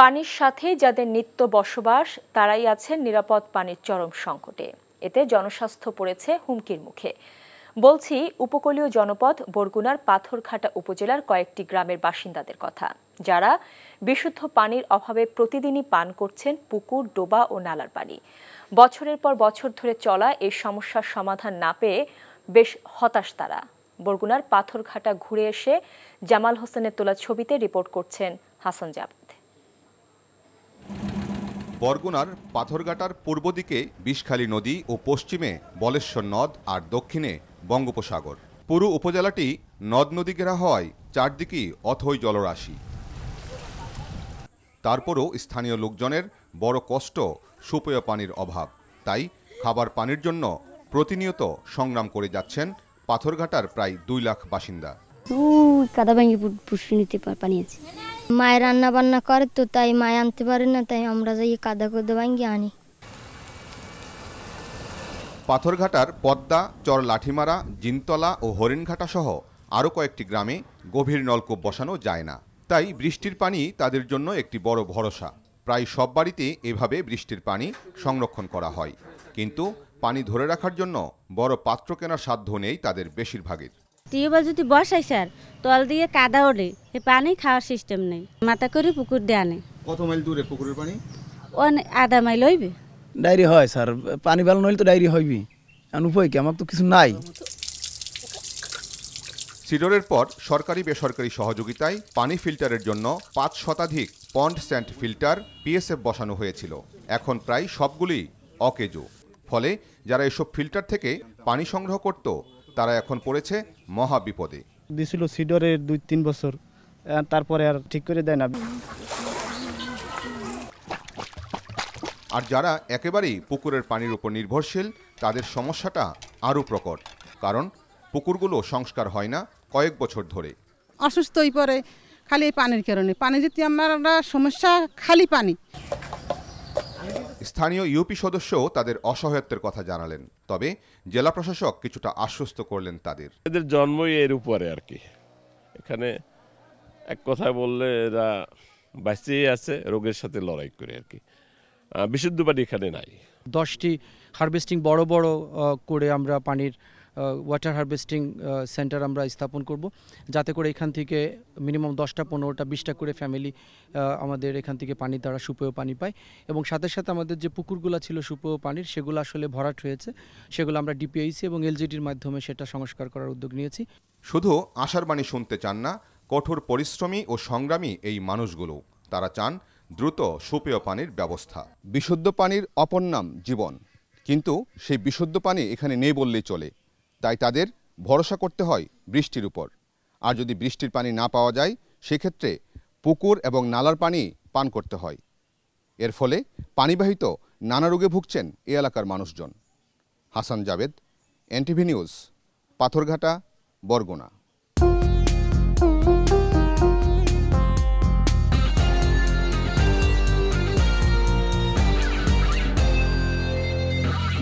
পানির সাথে যাদের নিত্য বসবাস তারাই আছেন নিরাপদ পানির চরম সংকটে এতে জনস্বাস্থ্য পড়েছে হুমকির মুখে বলছি উপকূলীয় জনপদ বরগুনার পাথরঘাটা উপজেলার কয়েকটি গ্রামের বাসিন্দাদের কথা যারা বিশুদ্ধ পানির অভাবে প্রতিদিনই পান করছেন পুকুর ডোবা ও নালার পানি বছরের পর বছর ধরে চলা এই সমস্যার সমাধান না পেয়ে বেশ হতাশ তারা বরগুনার পাথরঘাটা ঘুরে এসে জামাল হোসেনের তোলা ছবিতে রিপোর্ট করছেন হাসান জাবেদ বরগুনার পাথরঘাটার পূর্ব দিকে বিষখালী নদী ও পশ্চিমে বলেশ্বর নদ আর দক্ষিণে বঙ্গোপসাগর পুরো উপজেলাটি নদ নদী ঘেরা হওয়ায় চারদিকেই অথই জলরাশি তারপরও স্থানীয় লোকজনের বড় কষ্ট সুপেয় পানির অভাব তাই খাবার পানির জন্য প্রতিনিয়ত সংগ্রাম করে যাচ্ছেন পাথরঘাটার প্রায় দুই লাখ বাসিন্দা ওই কাদা ভেঙে পুষ্কিনিতে মায়ের রান্না বান্না করে তো তাই মায় আনতে পারে না তাই আমরা যাই কাদা কোদা ভাঙিয়ে আনি পাথরঘাটার পদ্মা চর লাঠিমারা জিনতলা ও হরিণঘাটা সহ আরও কয়েকটি গ্রামে গভীর নলকূপ বসানো যায় না তাই বৃষ্টির পানি তাদের জন্য একটি বড় ভরসা প্রায় সব বাড়িতে এভাবে বৃষ্টির পানি সংরক্ষণ করা হয় কিন্তু পানি ধরে রাখার জন্য বড় পাত্র কেনার সাধ্য নেই তাদের বেশিরভাগের টিউবওয়েল যদি বসাই স্যার তল দিয়ে কাদা ওড়ে এ পানি খাওয়ার সিস্টেম নেই মাথা করে পুকুর দিয়ে আনে কত মাইল দূরে পুকুরের পানি অনেক আধা মাইল হইবে ডায়েরি হয় স্যার পানি ভালো নইলে তো ডায়েরি হইবি এমন উপায় কি আমার তো কিছু নাই সিডরের পর সরকারি বেসরকারি সহযোগিতায় পানি ফিল্টারের জন্য পাঁচ শতাধিক পন্ড স্যান্ড ফিল্টার পিএসএফ বসানো হয়েছিল এখন প্রায় সবগুলি অকেজো ফলে যারা এসব ফিল্টার থেকে পানি সংগ্রহ করত তারা এখন পড়েছে মহা বিপদে দিছিল সিডরের দুই তিন বছর তারপরে আর ঠিক করে দেয় না আর যারা একেবারেই পুকুরের পানির উপর নির্ভরশীল তাদের সমস্যাটা আরও প্রকট কারণ পুকুরগুলো সংস্কার হয় না কয়েক বছর ধরে অসুস্থ হয়ে পড়ে খালি পানির কারণে পানি যদি আমরা সমস্যা খালি পানি স্থানীয় ইউপি সদস্যও তাদের অসহায়ত্বের কথা জানালেন তবে জেলা প্রশাসক কিছুটা আশ্বস্ত করলেন তাদের এদের জন্মই এর উপরে আর কি এখানে এক কথায় বললে এরা বাঁচিয়ে আছে রোগের সাথে লড়াই করে আর কি বিশুদ্ধ পানি এখানে নাই দশটি হারভেস্টিং বড় বড় করে আমরা পানির ওয়াটার হারভেস্টিং সেন্টার আমরা স্থাপন করব যাতে করে এখান থেকে মিনিমাম দশটা পনেরোটা বিশটা করে ফ্যামিলি আমাদের এখান থেকে পানি তারা সুপেয় পানি পায় এবং সাথে সাথে আমাদের যে পুকুরগুলো ছিল সুপেয় পানির সেগুলো আসলে ভরাট হয়েছে সেগুলো আমরা ডিপিআইসি এবং এলজিডির মাধ্যমে সেটা সংস্কার করার উদ্যোগ নিয়েছি শুধু আশার বাণী শুনতে চান না কঠোর পরিশ্রমী ও সংগ্রামী এই মানুষগুলো তারা চান দ্রুত সুপেয় পানির ব্যবস্থা বিশুদ্ধ পানির অপর নাম জীবন কিন্তু সেই বিশুদ্ধ পানি এখানে নেই বললেই চলে তাই তাদের ভরসা করতে হয় বৃষ্টির উপর আর যদি বৃষ্টির পানি না পাওয়া যায় সেক্ষেত্রে পুকুর এবং নালার পানি পান করতে হয় এর ফলে পানিবাহিত নানা রোগে ভুগছেন এ এলাকার মানুষজন হাসান জাবেদ এনটিভি নিউজ পাথরঘাটা বরগুনা